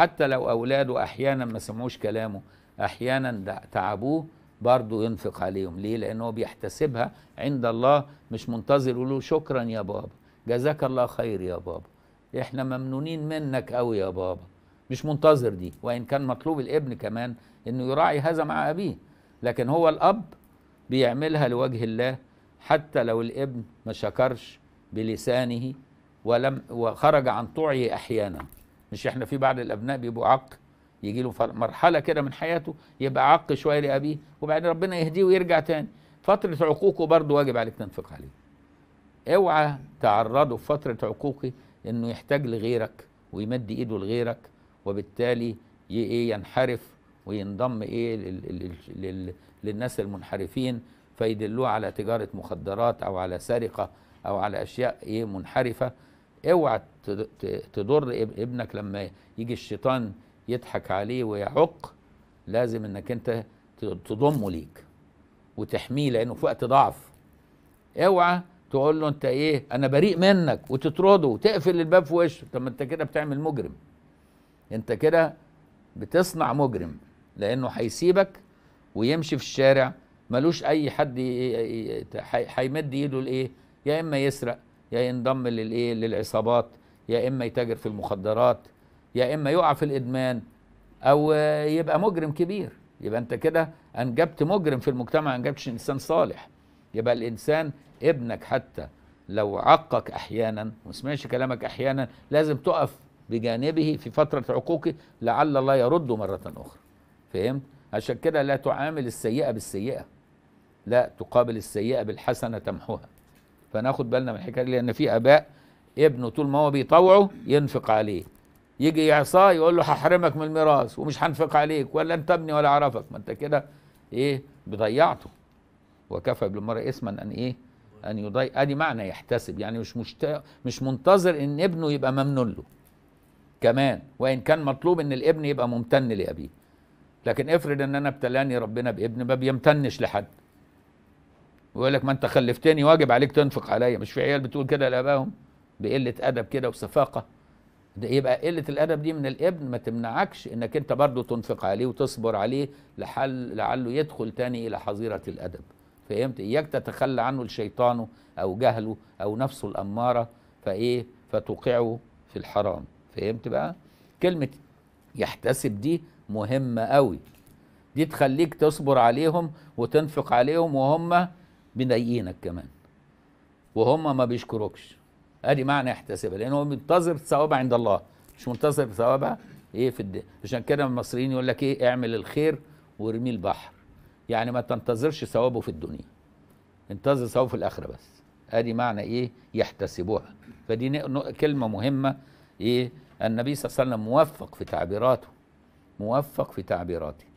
حتى لو أولاده أحيانا ما سمعوش كلامه أحيانا تعبوه برضه ينفق عليهم ليه؟ لأنه بيحتسبها عند الله مش منتظر له شكرا يا بابا جزاك الله خير يا بابا احنا ممنونين منك قوي يا بابا مش منتظر دي وإن كان مطلوب الابن كمان أنه يراعي هذا مع أبيه لكن هو الأب بيعملها لوجه الله حتى لو الابن ما شكرش بلسانه ولم وخرج عن طوعه أحيانا مش احنا في بعض الابناء بيبقوا عق يجي له مرحله كده من حياته يبقى عق شويه لابيه وبعدين ربنا يهديه ويرجع تاني فتره عقوقه برضه واجب عليك تنفق عليه اوعى تعرضه في فتره عقوقه انه يحتاج لغيرك ويمد ايده لغيرك وبالتالي ايه ينحرف وينضم ايه للـ للـ للناس المنحرفين فيدلوه على تجاره مخدرات او على سرقه او على اشياء ايه منحرفه اوعى تضر ابنك لما يجي الشيطان يضحك عليه ويعق لازم انك انت تضمه ليك وتحميه لانه في وقت ضعف اوعى تقول له انت ايه انا بريء منك وتطرده وتقفل الباب في وشه طب ما انت كده بتعمل مجرم انت كده بتصنع مجرم لانه هيسيبك ويمشي في الشارع ملوش اي حد هيمد ايده لايه يا اما يسرق يا ينضم للايه للعصابات يا اما يتاجر في المخدرات يا اما يقع في الادمان او يبقى مجرم كبير يبقى انت كده انجبت مجرم في المجتمع انجبتش انسان صالح يبقى الانسان ابنك حتى لو عقك احيانا وما سمعش كلامك احيانا لازم تقف بجانبه في فتره عقوقه لعل الله يرده مره اخرى فهمت عشان كده لا تعامل السيئه بالسيئه لا تقابل السيئه بالحسنه تمحوها فناخد بالنا من الحكايه دي لان في اباء ابنه طول ما هو بيطوعه ينفق عليه يجي يعصاه يقول له هحرمك من الميراث ومش هنفق عليك ولا انت ابني ولا اعرفك ما انت كده ايه ضيعته وكفى بالمرء اسما ان ايه ان يضيع ادي معنى يحتسب يعني مش مشت... مش منتظر ان ابنه يبقى ممنون له كمان وان كان مطلوب ان الابن يبقى ممتن لابيه لكن افرض ان انا ابتلاني ربنا بابن ما بيمتنش لحد ويقول لك ما انت خلفتني واجب عليك تنفق عليا مش في عيال بتقول كده لاباهم بقله ادب كده وصفاقه ده يبقى قله الادب دي من الابن ما تمنعكش انك انت برضه تنفق عليه وتصبر عليه لحل لعله يدخل تاني الى حظيره الادب فهمت اياك تتخلى عنه لشيطانه او جهله او نفسه الاماره فايه فتوقعه في الحرام فهمت بقى كلمه يحتسب دي مهمه قوي دي تخليك تصبر عليهم وتنفق عليهم وهم بنيينك كمان وهم ما بيشكروكش ادي معنى يحتسبها هو منتظر ثوابها عند الله مش منتظر ثوابها ايه في الدنيا عشان كده المصريين يقول لك ايه اعمل الخير وارميه البحر يعني ما تنتظرش ثوابه في الدنيا انتظر ثوابه في الاخره بس ادي معنى ايه يحتسبوها فدي كلمه مهمه ايه النبي صلى الله عليه وسلم موفق في تعبيراته موفق في تعبيراته